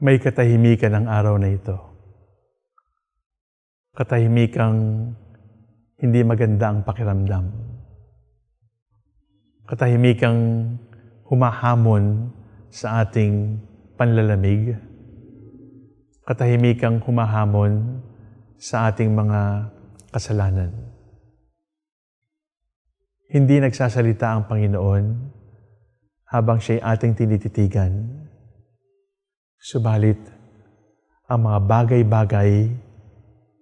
may katahimikan ang araw na ito. Katahimikang hindi maganda ang pakiramdam. Katahimikang humahamon sa ating panlalamig. Katahimikang humahamon sa ating mga kasalanan. Hindi nagsasalita ang Panginoon habang siya'y ating tinititigan Subalit, ang mga bagay-bagay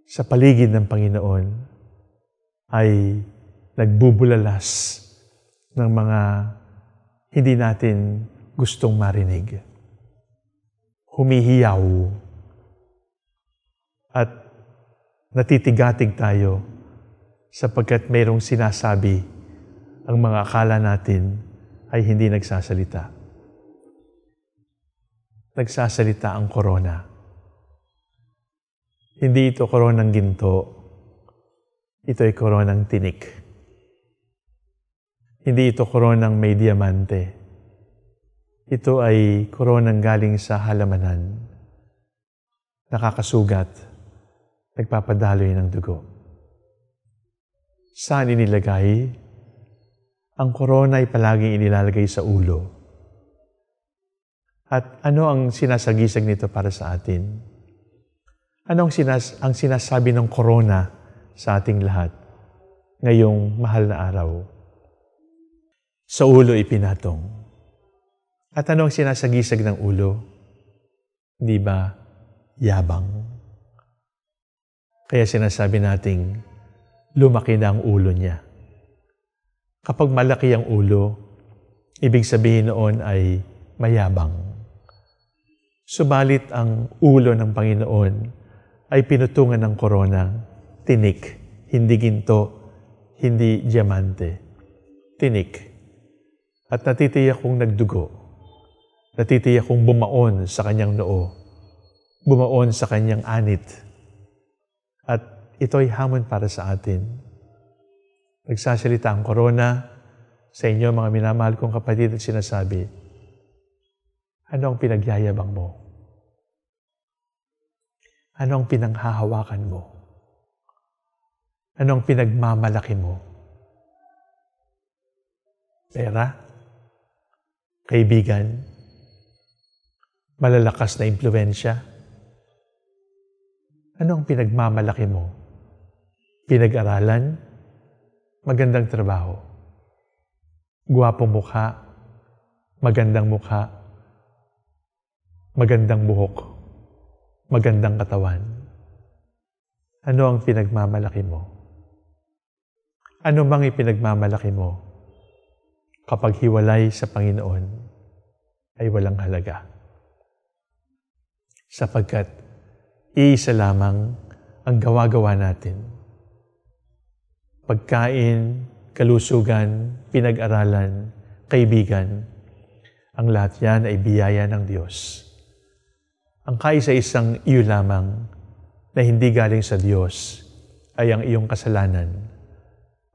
sa paligid ng Panginoon ay nagbubulalas ng mga hindi natin gustong marinig. Humihiyaw at natitigatig tayo sapagkat mayroong sinasabi ang mga akala natin ay hindi nagsasalita nagsasalita ang korona. Hindi ito koronang ginto, ito ay koronang tinik. Hindi ito koronang may diamante. Ito ay koronang galing sa halamanan. Nakakasugat, nagpapadaloy ng dugo. Saan inilagay? Ang korona ay palaging inilalagay sa ulo at ano ang sinasagisag nito para sa atin? Ano ang, sinas ang sinasabi ng corona sa ating lahat ngayong mahal na araw? Sa ulo ipinatong. At ano ang sinasagisag ng ulo? Di ba? Yabang. Kaya sinasabi nating lumaki na ang ulo niya. Kapag malaki ang ulo, ibig sabihin noon ay mayabang. Subalit ang ulo ng Panginoon ay pinutungan ng korona, tinik, hindi ginto, hindi diamante, tinik. At natitiyak kong nagdugo, natitiyak kong bumaon sa kanyang noo, bumaon sa kanyang anit. At ito'y hamon para sa atin. Nagsasalita ang korona sa inyo mga minamahal kong kapatid at sinasabi, ano ang pinagyayabang mo? Ano ang pinanghahawakan mo? Ano ang pinagmamalaki mo? Pera? Kaibigan? Malalakas na impluensya? Ano ang pinagmamalaki mo? Pinag-aralan? Magandang trabaho? Guwapong mukha? Magandang mukha? magandang buhok, magandang katawan? Ano ang pinagmamalaki mo? Ano mang ipinagmamalaki mo kapag hiwalay sa Panginoon ay walang halaga? Sapagkat iisa lamang ang gawa-gawa natin. Pagkain, kalusugan, pinag-aralan, kaibigan, ang lahat yan ay biyaya ng Diyos ang kaisa-isang iyo lamang na hindi galing sa Diyos ay ang iyong kasalanan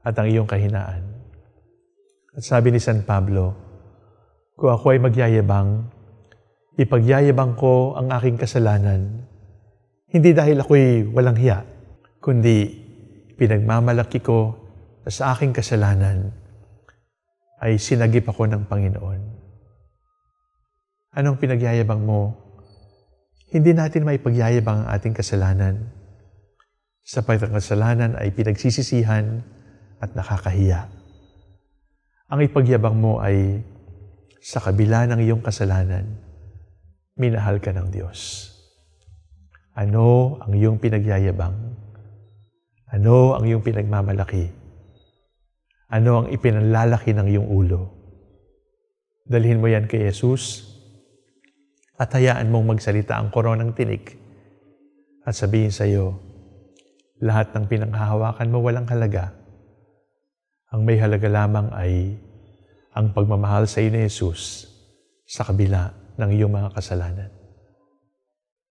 at ang iyong kahinaan. At sabi ni San Pablo, Kung ako ay magyayabang, ipagyayabang ko ang aking kasalanan, hindi dahil ako'y walang hiya, kundi pinagmamalaki ko na sa aking kasalanan ay sinagip ako ng Panginoon. Anong pinagyayabang mo hindi natin maipagyayabang ang ating kasalanan. Sapat ang kasalanan ay pinagsisisihan at nakakahiya. Ang ipagyabang mo ay sa kabila ng iyong kasalanan, minahal ka ng Diyos. Ano ang iyong pinagyayabang? Ano ang iyong pinagmamalaki? Ano ang ipinalalaki ng iyong ulo? Dalhin mo yan kay Jesus at hayaan mong magsalita ang koronang tinik at sabihin sa iyo, lahat ng pinanghahawakan mo walang halaga. Ang may halaga lamang ay ang pagmamahal sa iyo ni Jesus sa kabila ng iyong mga kasalanan.